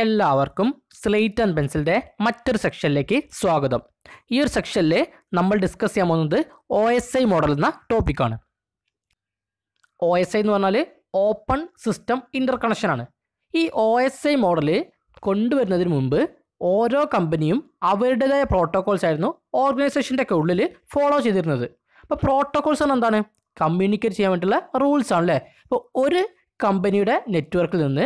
എല്ലാവർക്കും slate and പെൻസിലിൻ്റെ മറ്റൊരു സെക്ഷനിലേക്ക് സ്വാഗതം ഈ ഒരു സെക്ഷനിൽ നമ്മൾ ഡിസ്കസ് ചെയ്യാൻ പോകുന്നത് ഒ എസ് ഐ മോഡൽ എന്ന ടോപ്പിക്കാണ് ഒ എസ് ഐ എന്ന് പറഞ്ഞാൽ ഓപ്പൺ സിസ്റ്റം ഇൻ്റർ കണക്ഷനാണ് ഈ ഒ എസ് ഐ മോഡൽ കൊണ്ടുവരുന്നതിന് മുമ്പ് ഓരോ കമ്പനിയും അവരുടേതായ പ്രോട്ടോകോൾസ് ആയിരുന്നു ഓർഗനൈസേഷൻ്റെ ഒക്കെ ഉള്ളിൽ ഫോളോ ചെയ്തിരുന്നത് അപ്പോൾ പ്രോട്ടോകോൾസ് എന്ന് എന്താണ് കമ്മ്യൂണിക്കേറ്റ് ചെയ്യാൻ വേണ്ടിയുള്ള റൂൾസാണ് അല്ലേ അപ്പോൾ ഒരു കമ്പനിയുടെ നെറ്റ്വർക്കിൽ നിന്ന്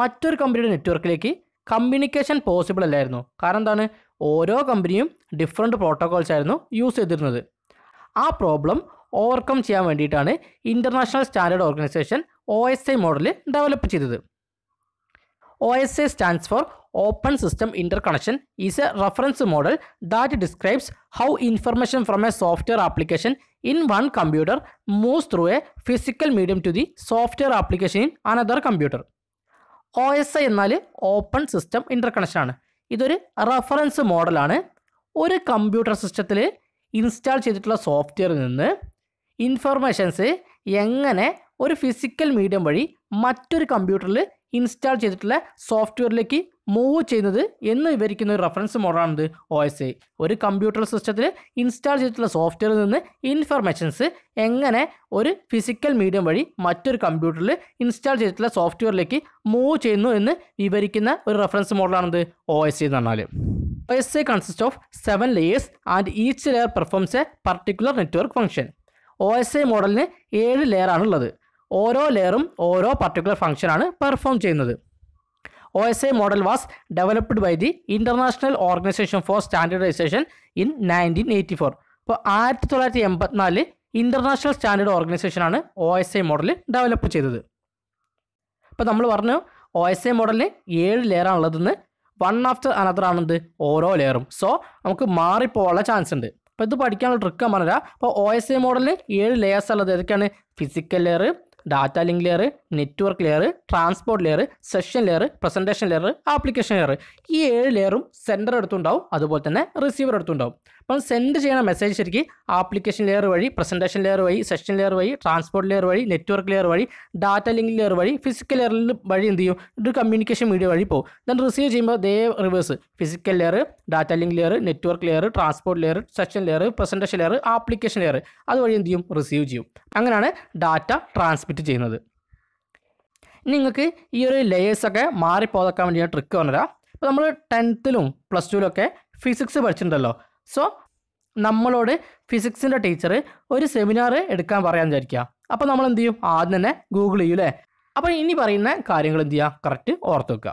മറ്റൊരു കമ്പനിയുടെ നെറ്റ്വർക്കിലേക്ക് കമ്മ്യൂണിക്കേഷൻ പോസിബിൾ അല്ലായിരുന്നു കാരണം എന്താണ് ഓരോ കമ്പനിയും ഡിഫറെൻറ്റ് പ്രോട്ടോകോൾസ് ആയിരുന്നു യൂസ് ചെയ്തിരുന്നത് ആ പ്രോബ്ലം ഓവർകം ചെയ്യാൻ വേണ്ടിയിട്ടാണ് international standard organisation O S I model develop ചെയ്തത് O S I stands for open system interconnection is a reference model that describes how information from a software application in one computer moves through a physical medium to the software application in another computer O S I എന്നാൽ open system interconnection ആണ് ഇതൊരു reference മോഡലാണ് ഒരു computer സിസ്റ്റത്തിൽ install ചെയ്തിട്ടുള്ള സോഫ്റ്റ്വെയറിൽ നിന്ന് informations എങ്ങനെ ഒരു ഫിസിക്കൽ മീഡിയം വഴി മറ്റൊരു കമ്പ്യൂട്ടറിൽ ഇൻസ്റ്റാൾ ചെയ്തിട്ടുള്ള സോഫ്റ്റ്വെയറിലേക്ക് മൂവ് ചെയ്യുന്നത് എന്ന് വിവരിക്കുന്ന ഒരു റഫറൻസ് മോഡലാണിത് ഒ എസ് ഐ ഒരു കമ്പ്യൂട്ടർ സിസ്റ്റത്തിൽ ഇൻസ്റ്റാൾ ചെയ്തിട്ടുള്ള സോഫ്റ്റ്വെയറിൽ നിന്ന് ഇൻഫർമേഷൻസ് എങ്ങനെ ഒരു ഫിസിക്കൽ മീഡിയം വഴി മറ്റൊരു കമ്പ്യൂട്ടറിൽ ഇൻസ്റ്റാൾ ചെയ്തിട്ടുള്ള സോഫ്റ്റ്വെയറിലേക്ക് മൂവ് ചെയ്യുന്നു എന്ന് വിവരിക്കുന്ന ഒരു റഫറൻസ് മോഡലാണിത് ഒ എസ് എന്ന് പറഞ്ഞാൽ O S A consist of seven layers and each layer performs a particular network function O S I മോഡലിന് ഏഴ് ലെയറാണുള്ളത് ഓരോ ലെയറും ഓരോ പർട്ടിക്കുലർ ഫംഗ്ഷനാണ് പെർഫോം ചെയ്യുന്നത് OSI developed by the international organisation for standardisation in nineteen eighty 1984. അപ്പോൾ ആയിരത്തി തൊള്ളായിരത്തി എൺപത്തിനാലിൽ ഇൻ്റർനാഷണൽ സ്റ്റാൻഡേർഡ് ഓർഗനൈസേഷനാണ് O S I model develop ചെയ്തത് അപ്പോൾ നമ്മൾ പറഞ്ഞു ഒ എസ് ഐ മോഡലിന് ഏഴ് ലെയറാണുള്ളതെന്ന് വൺ ആഫ്റ്റർ അനദർ ആണെന്ന് ഓരോ ലെയറും സോ നമുക്ക് മാറിപ്പോവാനുള്ള ചാൻസ് ഉണ്ട് അപ്പോൾ ഇത് പഠിക്കാനുള്ള ട്രിക്കാണ് പറഞ്ഞുതരാം അപ്പോൾ ഒ എസ് ഐ മോഡലിന് ഏഴ് ലെയേഴ്സ് ഉള്ളത് ഏതൊക്കെയാണ് physical layer data link layer network layer transport layer session layer presentation layer application layer ഈ ഏഴ് ലെയറും സെൻറ്റർ എടുത്തുണ്ടാവും അതുപോലെ തന്നെ റിസീവർ എടുത്തുണ്ടാവും അപ്പം സെൻഡ് ചെയ്യുന്ന മെസ്സേജ് ശരിക്കും ആപ്ലിക്കേഷൻ ലെയർ വഴി പ്രസൻറ്റേഷൻ ലെയർ വഴി സെഷൻ ലെയർ വഴി ട്രാൻസ്പോർട്ട് ലെയർ വഴി നെറ്റ്വർക്ക് ലെയർ വഴി ഡാറ്റ ലിങ്ക് ലെയർ വഴി ഫിസിക്കൽ ലെയറിൽ വഴി എന്ത് ചെയ്യും ഒരു കമ്മ്യൂണിക്കേഷൻ മീഡിയ വഴി പോകും ദൻ റിസീവ് ചെയ്യുമ്പോൾ the reverse physical layer data link layer network layer transport layer session layer presentation layer application layer അതുവഴി എന്ത് ചെയ്യും റിസീവ് ചെയ്യും അങ്ങനെയാണ് ഡാറ്റ ട്രാൻസ്മിറ്റ് ചെയ്യുന്നത് നിങ്ങൾക്ക് ഈ ഒരു ലെയേഴ്സൊക്കെ മാറിപ്പോതാക്കാൻ വേണ്ടി ട്രിക്ക് പറഞ്ഞുതരാം അപ്പോൾ നമ്മൾ ടെൻത്തിലും പ്ലസ് ടുവിലൊക്കെ ഫിസിക്സ് പഠിച്ചിട്ടുണ്ടല്ലോ സോ നമ്മളോട് ഫിസിക്സിൻ്റെ ടീച്ചർ ഒരു സെമിനാർ എടുക്കാൻ പറയാമെന്ന് വിചാരിക്കുക അപ്പോൾ നമ്മൾ എന്ത് ചെയ്യും ആദ്യം തന്നെ ഗൂഗിൾ ചെയ്യും അല്ലേ അപ്പോൾ ഇനി പറയുന്ന കാര്യങ്ങൾ എന്ത് ചെയ്യുക കറക്റ്റ് ഓർത്ത് വെക്കുക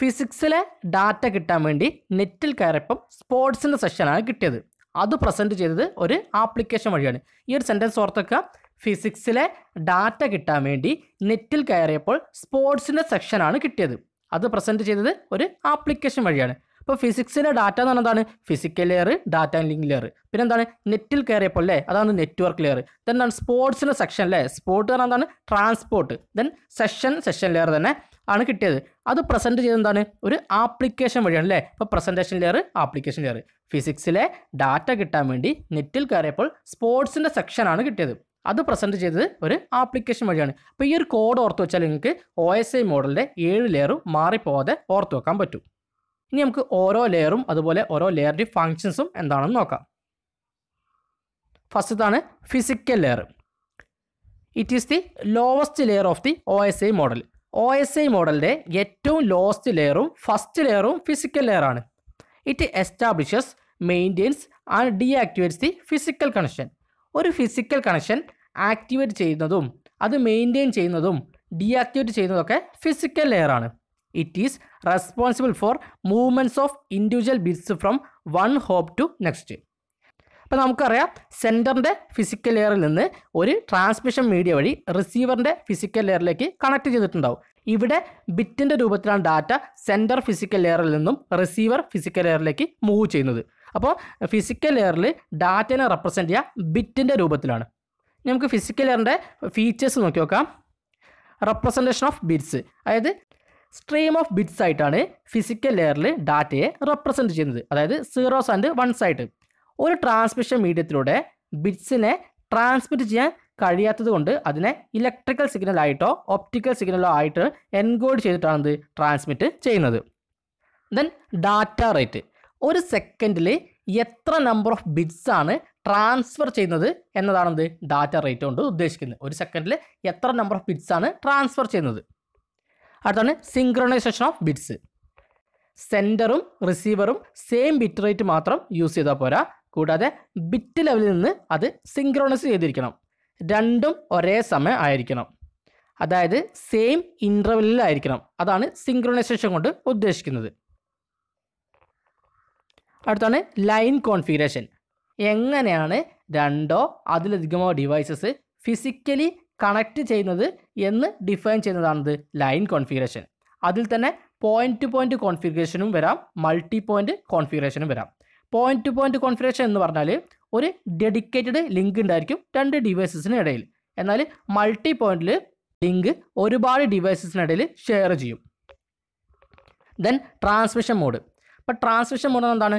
ഫിസിക്സിലെ ഡാറ്റ കിട്ടാൻ വേണ്ടി നെറ്റിൽ കയറിയപ്പം സ്പോർട്സിൻ്റെ സെഷനാണ് കിട്ടിയത് അത് പ്രസൻറ്റ് ചെയ്തത് ഒരു ആപ്ലിക്കേഷൻ വഴിയാണ് ഈ ഒരു സെൻറ്റൻസ് വെക്കുക ഫിസിക്സിലെ ഡാറ്റ കിട്ടാൻ വേണ്ടി നെറ്റിൽ കയറിയപ്പോൾ സ്പോർട്സിൻ്റെ സെക്ഷനാണ് കിട്ടിയത് അത് പ്രസൻറ്റ് ചെയ്തത് ഒരു ആപ്ലിക്കേഷൻ വഴിയാണ് അപ്പോൾ ഫിസിക്സിൻ്റെ ഡാറ്റ എന്ന് പറഞ്ഞതാണ് physical layer data link layer പിന്നെ എന്താണ് നെറ്റിൽ കയറിയപ്പോൾ അല്ലേ അതാണ് നെറ്റ്വർക്ക് ലെയർ ദെൻ എന്താണ് സ്പോർട്സിൻ്റെ സെക്ഷൻ അല്ലേ സ്പോർട്ട് പറഞ്ഞാൽ എന്താണ് transport then session session layer തന്നെ ആണ് കിട്ടിയത് അത് പ്രസൻറ്റ് ചെയ്ത് എന്താണ് ഒരു ആപ്ലിക്കേഷൻ വഴിയാണ് അല്ലേ ഇപ്പോൾ പ്രസൻറ്റേഷൻ ലെയർ ആപ്ലിക്കേഷൻ ലെയർ ഫിസിക്സിലെ ഡാറ്റ കിട്ടാൻ വേണ്ടി നെറ്റിൽ കയറിയപ്പോൾ സ്പോർട്സിൻ്റെ സെക്ഷനാണ് കിട്ടിയത് അത് പ്രസൻറ്റ് ചെയ്തത് ഒരു ആപ്ലിക്കേഷൻ വഴിയാണ് അപ്പോൾ ഈ ഒരു കോഡ് ഓർത്ത് വെച്ചാൽ നിങ്ങൾക്ക് ഒ എസ് ഐ മോഡലിൻ്റെ ഏഴ് ലെയറും മാറിപ്പോവാതെ ഓർത്ത് വെക്കാൻ പറ്റും ഇനി നമുക്ക് ഓരോ ലെയറും അതുപോലെ ഓരോ ലെയറിൻ്റെ ഫങ്ഷൻസും എന്താണെന്ന് നോക്കാം ഫസ്റ്റത്താണ് physical layer it is the lowest layer of the O S I model O S I മോഡലിൻ്റെ ഏറ്റവും ലോവസ്റ്റ് ലെയറും ഫസ്റ്റ് ലെയറും ഫിസിക്കൽ ലെയറാണ് it establishes maintains and deactivates the physical connection ഒരു ഫിസിക്കൽ കണക്ഷൻ ആക്ടിവേറ്റ് ചെയ്യുന്നതും അത് മെയിൻറ്റെയിൻ ചെയ്യുന്നതും deactivate ചെയ്യുന്നതൊക്കെ ഫിസിക്കൽ ലെയറാണ് it is responsible for movements of individual bits from one hop to next അപ്പോൾ നമുക്കറിയാം സെൻറ്ററിൻ്റെ ഫിസിക്കൽ ലെയറിൽ നിന്ന് ഒരു ട്രാൻസ്മിഷൻ മീഡിയ വഴി റിസീവറിൻ്റെ ഫിസിക്കൽ ലെയറിലേക്ക് കണക്ട് ചെയ്തിട്ടുണ്ടാവും ഇവിടെ ബിറ്റിൻ്റെ രൂപത്തിലാണ് ഡാറ്റ സെൻറ്റർ ഫിസിക്കൽ ലെയറിൽ നിന്നും റിസീവർ ഫിസിക്കൽ ലെയറിലേക്ക് മൂവ് ചെയ്യുന്നത് അപ്പോൾ ഫിസിക്കൽ ലെയറിൽ ഡാറ്റനെ റെപ്രസെൻ്റ് ചെയ്യുക ബിറ്റിൻ്റെ രൂപത്തിലാണ് നമുക്ക് ഫിസിക്കൽ ലെയറിൻ്റെ ഫീച്ചേഴ്സ് നോക്കി നോക്കാം റെപ്രസെൻറ്റേഷൻ ഓഫ് ബിറ്റ്സ് അതായത് സ്ട്രീം ഓഫ് ബിറ്റ്സ് ആയിട്ടാണ് ഫിസിക്കൽ ലെയറിൽ ഡാറ്റയെ റെപ്രസെൻറ്റ് ചെയ്യുന്നത് അതായത് സീറോസ് ആൻഡ് വൺസ് ആയിട്ട് ഒരു ട്രാൻസ്മിഷൻ മീഡിയത്തിലൂടെ ബിറ്റ്സിനെ ട്രാൻസ്മിറ്റ് ചെയ്യാൻ കഴിയാത്തത് കൊണ്ട് അതിനെ ഇലക്ട്രിക്കൽ സിഗ്നൽ ആയിട്ടോ ഒപ്റ്റിക്കൽ സിഗ്നലോ ആയിട്ട് എൻകോഡ് ചെയ്തിട്ടാണ് ഇത് ട്രാൻസ്മിറ്റ് ചെയ്യുന്നത് ദെൻ ഡാറ്റ റേറ്റ് ഒരു സെക്കൻഡിൽ എത്ര നമ്പർ ഓഫ് ബിറ്റ്സ് ആണ് ട്രാൻസ്ഫർ ചെയ്യുന്നത് എന്നതാണെന്ത് ഡാറ്റ റേറ്റ് കൊണ്ട് ഉദ്ദേശിക്കുന്നത് ഒരു സെക്കൻഡിൽ എത്ര നമ്പർ ഓഫ് ബിറ്റ്സ് ആണ് ട്രാൻസ്ഫർ ചെയ്യുന്നത് അടുത്താണ് സിംഗ്രണൈസേഷൻ ഓഫ് ബിറ്റ്സ് സെൻറ്ററും റിസീവറും സെയിം ബിറ്റ് റേറ്റ് മാത്രം യൂസ് ചെയ്താൽ പോരാ കൂടാതെ ബിറ്റ് ലെവലിൽ നിന്ന് അത് സിങ്ക്രണൈസ് ചെയ്തിരിക്കണം രണ്ടും ഒരേ സമയം ആയിരിക്കണം അതായത് സെയിം ഇൻ്റർവെല്ലിലായിരിക്കണം അതാണ് സിംഗ്രണൈസേഷൻ കൊണ്ട് ഉദ്ദേശിക്കുന്നത് അടുത്താണ് ലൈൻ കോൺഫിഗറേഷൻ എങ്ങനെയാണ് രണ്ടോ അതിലധികമോ ഡിവൈസസ് ഫിസിക്കലി കണക്ട് ചെയ്യുന്നത് എന്ന് ഡിഫൈൻ ചെയ്യുന്നതാണത് ലൈൻ കോൺഫിഗറേഷൻ അതിൽ തന്നെ പോയിന്റ് ടു പോയിന്റ് കോൺഫിഗറേഷനും വരാം മൾട്ടി പോയിന്റ് കോൺഫിഗറേഷനും വരാം പോയിന്റ് ടു പോയിന്റ് കോൺഫിഗറേഷൻ എന്ന് പറഞ്ഞാൽ ഒരു ഡെഡിക്കേറ്റഡ് ലിങ്ക് ഉണ്ടായിരിക്കും രണ്ട് ഡിവൈസസിന് ഇടയിൽ എന്നാൽ മൾട്ടി പോയിന്റിൽ ലിങ്ക് ഒരുപാട് ഡിവൈസസിനിടയിൽ ഷെയർ ചെയ്യും ദെൻ ട്രാൻസ്മിഷൻ മോഡ് അപ്പോൾ ട്രാൻസ്മിഷൻ മോഡ് എന്താണ്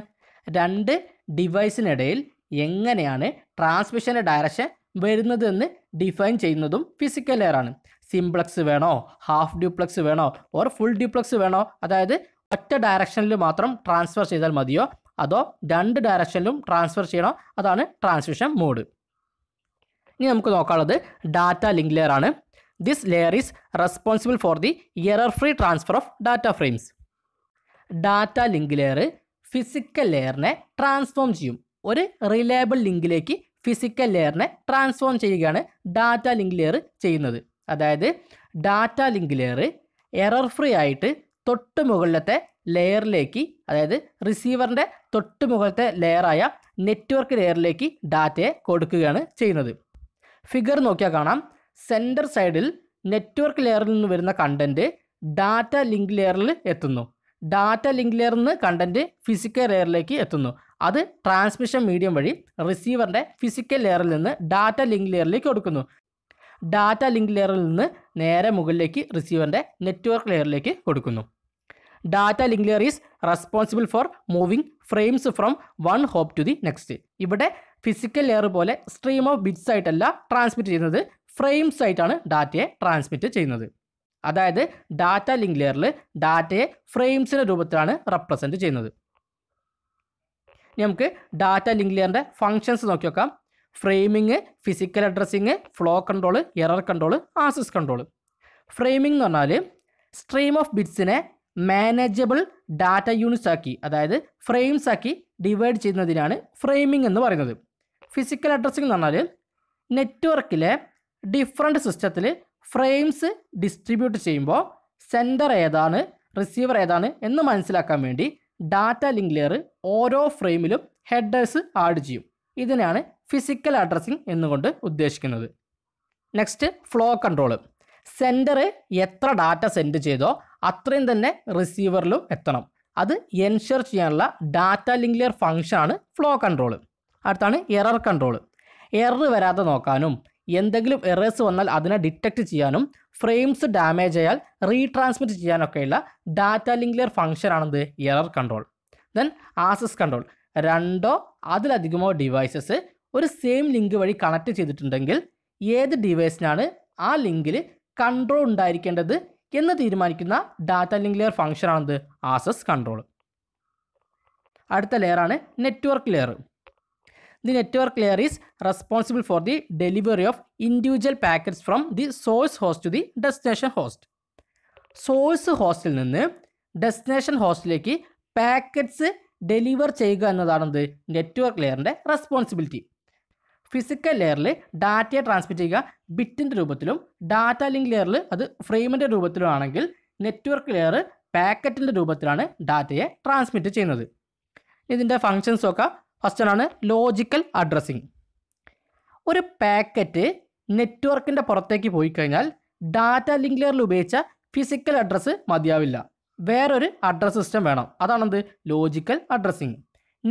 രണ്ട് ഡിവൈസിനിടയിൽ എങ്ങനെയാണ് ട്രാൻസ്മിഷൻ്റെ ഡയറക്ഷൻ വരുന്നതെന്ന് ഡിഫൈൻ ചെയ്യുന്നതും ഫിസിക്കൽ ലെയർ ആണ് സിംപ്ലക്സ് വേണോ ഹാഫ് ഡ്യൂപ്ലക്സ് വേണോ ഓർ ഫുൾ ഡ്യൂപ്ലക്സ് വേണോ അതായത് ഒറ്റ ഡയറക്ഷനിൽ മാത്രം ട്രാൻസ്ഫർ ചെയ്താൽ മതിയോ അതോ രണ്ട് ഡയറക്ഷനിലും ട്രാൻസ്ഫർ ചെയ്യണോ അതാണ് ട്രാൻസ്മിഷൻ മോഡ് ഇനി നമുക്ക് നോക്കാനുള്ളത് ഡാറ്റ ലിങ്ക് ലെയർ ആണ് this layer is responsible for the error free transfer of data frames data link layer physical ലെയറിനെ ട്രാൻസ്ഫോം ചെയ്യും ഒരു റിലയബിൾ ലിങ്കിലേക്ക് ഫിസിക്കൽ ലെയറിനെ ട്രാൻസ്ഫോം ചെയ്യുകയാണ് ഡാറ്റ ലിങ്ക് ലെയർ ചെയ്യുന്നത് അതായത് data link layer error free ആയിട്ട് തൊട്ട് മുകളിലത്തെ ലെയറിലേക്ക് അതായത് റിസീവറിൻ്റെ തൊട്ട് മുകളിലത്തെ ലെയറായ നെറ്റ്വർക്ക് ലെയറിലേക്ക് ഡാറ്റയെ കൊടുക്കുകയാണ് ചെയ്യുന്നത് ഫിഗർ നോക്കിയാൽ കാണാം സെൻറ്റർ സൈഡിൽ നെറ്റ്വർക്ക് ലെയറിൽ നിന്ന് വരുന്ന കണ്ടൻറ്റ് ഡാറ്റ ലിങ്ക് ലെയറിൽ എത്തുന്നു ഡാറ്റ ലിങ്ക് ലെയറിൽ നിന്ന് കണ്ടൻറ്റ് ഫിസിക്കൽ ലെയറിലേക്ക് എത്തുന്നു അത് ട്രാൻസ്മിഷൻ മീഡിയം വഴി റിസീവറിൻ്റെ ഫിസിക്കൽ ലെയറിൽ നിന്ന് ഡാറ്റ ലിങ്ക് ലെയറിലേക്ക് കൊടുക്കുന്നു ഡാറ്റ ലിങ്ക് ലെയറിൽ നിന്ന് നേരെ മുകളിലേക്ക് റിസീവറിൻ്റെ നെറ്റ്വർക്ക് ലെയറിലേക്ക് കൊടുക്കുന്നു data link layer is responsible for moving frames from one hop to the next ഇവിടെ ഫിസിക്കൽ ലെയർ പോലെ സ്ട്രീം ഓഫ് ബിറ്റ്സ് ആയിട്ടല്ല ട്രാൻസ്മിറ്റ് ചെയ്യുന്നത് ഫ്രെയിംസ് ആയിട്ടാണ് ഡാറ്റയെ ട്രാൻസ്മിറ്റ് ചെയ്യുന്നത് അതായത് ഡാറ്റ ലിങ്ക് ലെയറിൽ ഡാറ്റയെ ഫ്രെയിംസിൻ്റെ രൂപത്തിലാണ് റെപ്രസെൻറ്റ് ചെയ്യുന്നത് ഇനി നമുക്ക് ഡാറ്റ ലിങ്ക് ലെയറിൻ്റെ ഫങ്ഷൻസ് നോക്കി നോക്കാം framing physical addressing flow control error control access control framing എന്ന് പറഞ്ഞാൽ സ്ട്രീം ഓഫ് ബിറ്റ്സിനെ മാനേജബിൾ ഡാറ്റ യൂണിറ്റ്സ് ആക്കി അതായത് ഫ്രെയിംസ് ആക്കി ഡിവൈഡ് ചെയ്യുന്നതിനാണ് ഫ്രെയിമിംഗ് എന്ന് പറയുന്നത് ഫിസിക്കൽ അഡ്രസ്സിംഗ് എന്ന് പറഞ്ഞാൽ നെറ്റ്വർക്കിലെ ഡിഫറെൻറ്റ് സിസ്റ്റത്തിൽ ഫ്രെയിംസ് ഡിസ്ട്രിബ്യൂട്ട് ചെയ്യുമ്പോൾ സെൻഡർ ഏതാണ് റിസീവർ ഏതാണ് എന്ന് മനസ്സിലാക്കാൻ വേണ്ടി ഡാറ്റ ലിങ്ക് ലെയർ ഓരോ ഫ്രെയിമിലും ഹെഡേഴ്സ് ആഡ് ചെയ്യും ഇതിനാണ് ഫിസിക്കൽ അഡ്രസ്സിംഗ് എന്നുകൊണ്ട് ഉദ്ദേശിക്കുന്നത് നെക്സ്റ്റ് ഫ്ലോ കൺട്രോൾ സെൻറ്റർ എത്ര ഡാറ്റ സെൻഡ് ചെയ്തോ അത്രയും തന്നെ റിസീവറിലും എത്തണം അത് എൻഷർ ചെയ്യാനുള്ള ഡാറ്റ ലിങ്ക് ലെയർ ഫംഗ്ഷനാണ് ഫ്ലോ കൺട്രോൾ അടുത്താണ് എറർ കൺട്രോൾ എറർ വരാതെ നോക്കാനും എന്തെങ്കിലും എറേഴ്സ് വന്നാൽ അതിനെ ഡിറ്റക്ട് ചെയ്യാനും ഫ്രെയിംസ് ഡാമേജ് ആയാൽ റീട്രാൻസ്മിറ്റ് ചെയ്യാനൊക്കെയുള്ള ഡാറ്റ ഫംഗ്ഷൻ ആണെന്ത് error control then access control രണ്ടോ അതിലധികമോ ഡിവൈസസ് ഒരു സെയിം ലിങ്ക് വഴി കണക്ട് ചെയ്തിട്ടുണ്ടെങ്കിൽ ഏത് ഡിവൈസിനാണ് ആ ലിങ്കിൽ കൺട്രോൾ ഉണ്ടായിരിക്കേണ്ടത് എന്ന് തീരുമാനിക്കുന്ന ഡാറ്റ ലിങ്ക് ലെയർ ആണെന്ത് ആസസ് കൺട്രോൾ അടുത്ത ലെയറാണ് network layer the network layer is responsible for the delivery of individual packets from the source host to the destination host source ഹോസ്റ്റിൽ നിന്ന് ഡെസ്റ്റിനേഷൻ ഹോസ്റ്റിലേക്ക് പാക്കറ്റ്സ് ഡെലിവർ ചെയ്യുക ഇത് നെറ്റ്വർക്ക് ലെയറിൻ്റെ റെസ്പോൺസിബിലിറ്റി ഫിസിക്കൽ ലെയറിൽ ഡാറ്റയെ transmit ചെയ്യുക ബിറ്റിൻ്റെ രൂപത്തിലും ഡാറ്റ ലിങ്ക് ലെയറിൽ അത് ഫ്രെയിമിൻ്റെ രൂപത്തിലും ആണെങ്കിൽ നെറ്റ്വർക്ക് ലെയർ പാക്കറ്റിൻ്റെ രൂപത്തിലാണ് ഡാറ്റയെ ട്രാൻസ്മിറ്റ് ചെയ്യുന്നത് ഇതിൻ്റെ ഫങ്ഷൻസൊക്കെ ഫസ്റ്റ് ആണ് ലോജിക്കൽ അഡ്രസ്സിങ് ഒരു പാക്കറ്റ് നെറ്റ്വർക്കിൻ്റെ പുറത്തേക്ക് പോയി കഴിഞ്ഞാൽ ഡാറ്റ ലിങ്ക് ലെയറിൽ ഉപയോഗിച്ച ഫിസിക്കൽ അഡ്രസ്സ് മതിയാവില്ല വേറൊരു അഡ്രസ് സിസ്റ്റം വേണം അതാണെന്ത് ലോജിക്കൽ അഡ്രസ്സിങ്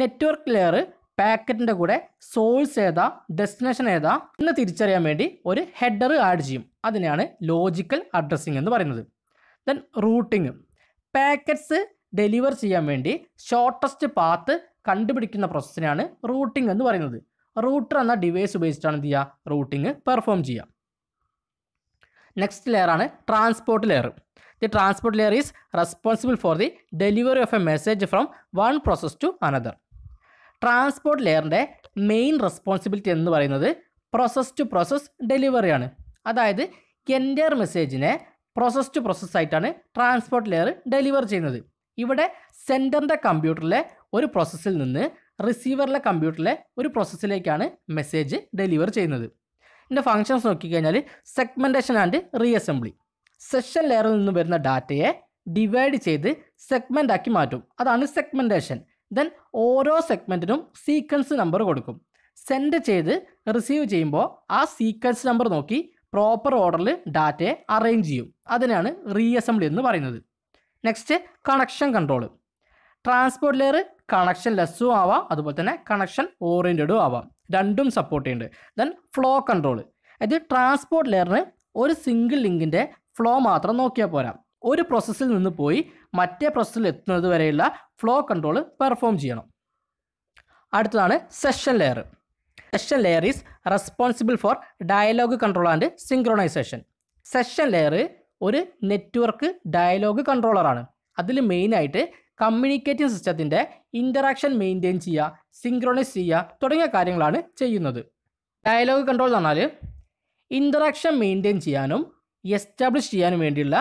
നെറ്റ്വർക്ക് ലെയർ പാക്കറ്റിൻ്റെ കൂടെ സോഴ്സ് ഏതാ ഡെസ്റ്റിനേഷൻ ഏതാ എന്ന് തിരിച്ചറിയാൻ വേണ്ടി ഒരു ഹെഡർ ആഡ് ചെയ്യും അതിനെയാണ് ലോജിക്കൽ അഡ്രസ്സിങ് എന്ന് പറയുന്നത് ദെൻ റൂട്ടിങ് പാക്കറ്റ്സ് ഡെലിവർ ചെയ്യാൻ വേണ്ടി ഷോർട്ടസ്റ്റ് പാത്ത് കണ്ടുപിടിക്കുന്ന പ്രോസസ്സിനാണ് റൂട്ടിംഗ് എന്ന് പറയുന്നത് റൂട്ടർ എന്ന ഡിവൈസ് ഉപയോഗിച്ചിട്ടാണ് എന്ത് ചെയ്യുക റൂട്ടിംഗ് പെർഫോം ചെയ്യുക നെക്സ്റ്റ് ലെയറാണ് transport layer the transport layer is responsible for the delivery of a message from one process to another transport ലെയറിൻ്റെ മെയിൻ റെസ്പോൺസിബിലിറ്റി എന്ന് പറയുന്നത് പ്രോസസ് ടു പ്രോസസ് ഡെലിവറിയാണ് അതായത് എൻ്റെ മെസ്സേജിനെ പ്രോസസ് ടു പ്രോസസ് ആയിട്ടാണ് ട്രാൻസ്പോർട്ട് ലെയർ ഡെലിവർ ചെയ്യുന്നത് ഇവിടെ സെൻറ്ററിൻ്റെ കമ്പ്യൂട്ടറിലെ ഒരു പ്രോസസ്സിൽ നിന്ന് റിസീവറിലെ കമ്പ്യൂട്ടറിലെ ഒരു പ്രോസസ്സിലേക്കാണ് മെസ്സേജ് ഡെലിവർ ചെയ്യുന്നത് ഇതിൻ്റെ ഫങ്ഷൻസ് നോക്കിക്കഴിഞ്ഞാൽ സെഗ്മെൻറ്റേഷൻ ആൻഡ് റീഅസംബ്ലി സെഷൻ ലെയറിൽ നിന്ന് വരുന്ന ഡാറ്റയെ ഡിവൈഡ് ചെയ്ത് സെഗ്മെൻ്റ് ആക്കി മാറ്റും അതാണ് സെഗ്മെൻറ്റേഷൻ ദെൻ ഓരോ സെഗ്മെൻറ്റിനും സീക്വൻസ് നമ്പർ കൊടുക്കും സെൻഡ് ചെയ്ത് റിസീവ് ചെയ്യുമ്പോൾ ആ സീക്വൻസ് നമ്പർ നോക്കി പ്രോപ്പർ ഓർഡറിൽ ഡാറ്റയെ അറേഞ്ച് ചെയ്യും അതിനാണ് റീഅസംബ്ലി എന്ന് പറയുന്നത് next connection control transport layer connection ലെസ്സും ആവാം അതുപോലെ തന്നെ കണക്ഷൻ ഓറിയൻറ്റഡും ആവാം രണ്ടും സപ്പോർട്ട് ചെയ്യുന്നുണ്ട് ദെൻ ഫ്ലോ കൺട്രോൾ അതായത് ട്രാൻസ്പോർട്ട് ലെയറിന് ഒരു സിംഗിൾ ലിങ്കിൻ്റെ ഫ്ലോ മാത്രം നോക്കിയാൽ പോരാ ഒരു പ്രോസസ്സിൽ നിന്ന് പോയി മറ്റേ പ്രോസസ്സിൽ എത്തുന്നത് വരെയുള്ള ഫ്ലോ കൺട്രോൾ പെർഫോം ചെയ്യണം അടുത്തതാണ് session layer session layer is responsible for dialog control and synchronization session layer ഒരു നെറ്റ്വർക്ക് ഡയലോഗ് കൺട്രോളറാണ് അതിൽ മെയിനായിട്ട് കമ്മ്യൂണിക്കേറ്റിംഗ് സിസ്റ്റത്തിൻ്റെ ഇൻ്ററാക്ഷൻ മെയിൻറ്റെയിൻ ചെയ്യുക സിംഗ്രോണൈസ് ചെയ്യുക തുടങ്ങിയ കാര്യങ്ങളാണ് ചെയ്യുന്നത് ഡയലോഗ് കൺട്രോൾ എന്ന് പറഞ്ഞാൽ ഇൻ്ററാക്ഷൻ മെയിൻറ്റെയിൻ ചെയ്യാനും എസ്റ്റാബ്ലിഷ് ചെയ്യാനും വേണ്ടിയുള്ള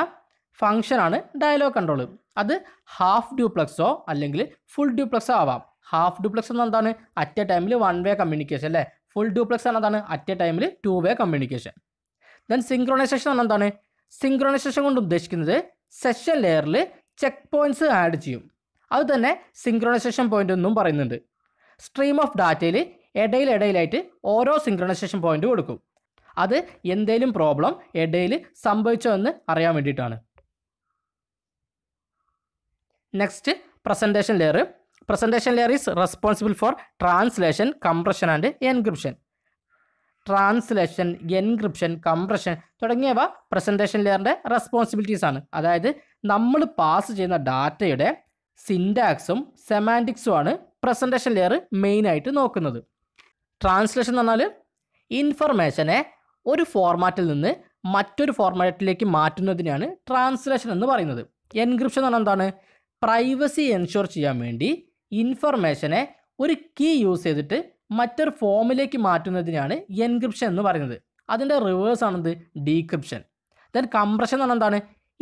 ഫങ്ഷനാണ് ഡയലോഗ് കൺട്രോൾ അത് ഹാഫ് ഡ്യൂപ്ലക്സോ അല്ലെങ്കിൽ ഫുൾ ഡ്യൂപ്ലക്സോ ആവാം ഹാഫ് ഡ്യൂപ്ലക്സ് എന്ന് എന്താണ് അറ്റ് എ ടൈമിൽ വൺ വേ കമ്മ്യൂണിക്കേഷൻ അല്ലേ ഫുൾ ഡ്യൂപ്ലക്സ് എന്നതാണ് അറ്റ് എ ടൈമിൽ two way communication then synchronization എന്ന് സിംഗ്രോണൈസേഷൻ കൊണ്ട് ഉദ്ദേശിക്കുന്നത് സെഷൻ ലെയറിൽ ചെക്ക് പോയിൻറ്റ്സ് ആഡ് ചെയ്യും അതുതന്നെ സിംഗ്രണൈസേഷൻ പോയിൻ്റ് എന്നും പറയുന്നുണ്ട് സ്ട്രീം ഓഫ് ഡാറ്റയിൽ ഇടയിലിടയിലായിട്ട് ഓരോ സിംഗ്രണൈസേഷൻ പോയിൻ്റ് കൊടുക്കും അത് എന്തേലും പ്രോബ്ലം ഇടയിൽ സംഭവിച്ചോ എന്ന് അറിയാൻ വേണ്ടിയിട്ടാണ് next presentation layer presentation layer is responsible for translation compression and encryption translation encryption compression തുടങ്ങിയവ പ്രസൻറ്റേഷൻ ലെയറിൻ്റെ റെസ്പോൺസിബിലിറ്റീസ് ആണ് അതായത് നമ്മൾ പാസ് ചെയ്യുന്ന ഡാറ്റയുടെ സിൻഡാക്സും സെമാൻറ്റിക്സും ആണ് പ്രസൻറ്റേഷൻ ലെയർ മെയിനായിട്ട് നോക്കുന്നത് ട്രാൻസ്ലേഷൻ എന്ന് പറഞ്ഞാൽ ഇൻഫർമേഷനെ ഒരു ഫോർമാറ്റിൽ നിന്ന് മറ്റൊരു ഫോർമാറ്റിലേക്ക് മാറ്റുന്നതിനാണ് ട്രാൻസ്ലേഷൻ എന്ന് പറയുന്നത് എൻക്രിപ്ഷൻ എന്ന് പറഞ്ഞാൽ എന്താണ് പ്രൈവസി എൻഷുർ ചെയ്യാൻ വേണ്ടി ഇൻഫർമേഷനെ ഒരു കീ യൂസ് ചെയ്തിട്ട് മറ്റൊരു ഫോമിലേക്ക് മാറ്റുന്നതിനാണ് എൻക്രിപ്ഷൻ എന്ന് പറയുന്നത് അതിൻ്റെ റിവേഴ്സ് ആണത് ഡീക്രിപ്ഷൻ ദെൻ കംപ്രഷൻ എന്ന് പറഞ്ഞാൽ എന്താണ്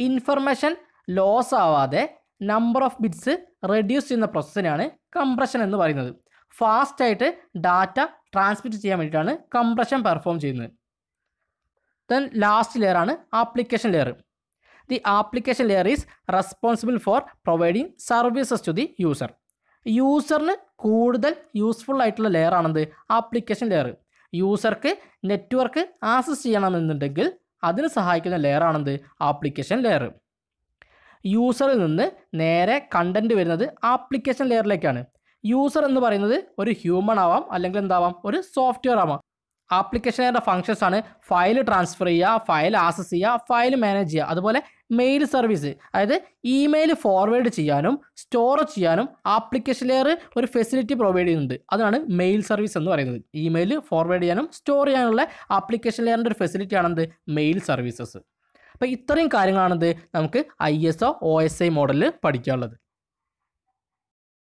ഇൻഫർമേഷൻ ലോസ് ആവാതെ നമ്പർ ഓഫ് ബിറ്റ്സ് റെഡ്യൂസ് ചെയ്യുന്ന പ്രോസസ്സിനാണ് കംപ്രഷൻ എന്ന് പറയുന്നത് ഫാസ്റ്റായിട്ട് ഡാറ്റ ട്രാൻസ്മിറ്റ് ചെയ്യാൻ വേണ്ടിയിട്ടാണ് കംപ്രഷൻ പെർഫോം ചെയ്യുന്നത് ദെൻ ലാസ്റ്റ് ലെയർ ആണ് application layer the application layer is responsible for providing services to the user യൂസറിന് കൂടുതൽ യൂസ്ഫുൾ ആയിട്ടുള്ള ലെയർ ആണെന്ത് ആപ്ലിക്കേഷൻ ലെയർ യൂസർക്ക് നെറ്റ്വർക്ക് ആക്സസ് ചെയ്യണമെന്നുണ്ടെങ്കിൽ അതിന് സഹായിക്കുന്ന ലെയർ ആണെന്ത് ആപ്ലിക്കേഷൻ ലെയർ യൂസറിൽ നിന്ന് നേരെ കണ്ടൻറ്റ് വരുന്നത് ആപ്ലിക്കേഷൻ ലെയറിലേക്കാണ് യൂസർ എന്ന് പറയുന്നത് ഒരു ഹ്യൂമൺ ആവാം അല്ലെങ്കിൽ എന്താവാം ഒരു സോഫ്റ്റ്വെയർ ആവാം ആപ്ലിക്കേഷനുകളുടെ ഫങ്ഷൻസ് ആണ് ഫയൽ ട്രാൻസ്ഫർ ചെയ്യുക ഫയൽ ആക്സസ് ചെയ്യുക ഫയൽ മാനേജ് ചെയ്യുക അതുപോലെ മെയിൽ സർവീസ് അതായത് ഇമെയിൽ ഫോർവേഡ് ചെയ്യാനും സ്റ്റോർ ചെയ്യാനും ആപ്ലിക്കേഷൻ ലെയർ ഒരു ഫെസിലിറ്റി പ്രൊവൈഡ് ചെയ്യുന്നുണ്ട് അതാണ് മെയിൽ സർവീസ് എന്ന് പറയുന്നത് ഇമെയിൽ ഫോർവേഡ് ചെയ്യാനും സ്റ്റോർ ചെയ്യാനുള്ള ആപ്ലിക്കേഷൻ ലെയറിൻ്റെ ഒരു ഫെസിലിറ്റി ആണെന്ത് മെയിൽ സർവീസസ് അപ്പോൾ ഇത്രയും കാര്യങ്ങളാണെന്ത് നമുക്ക് I S O O S I മോഡലിൽ പഠിക്കാനുള്ളത്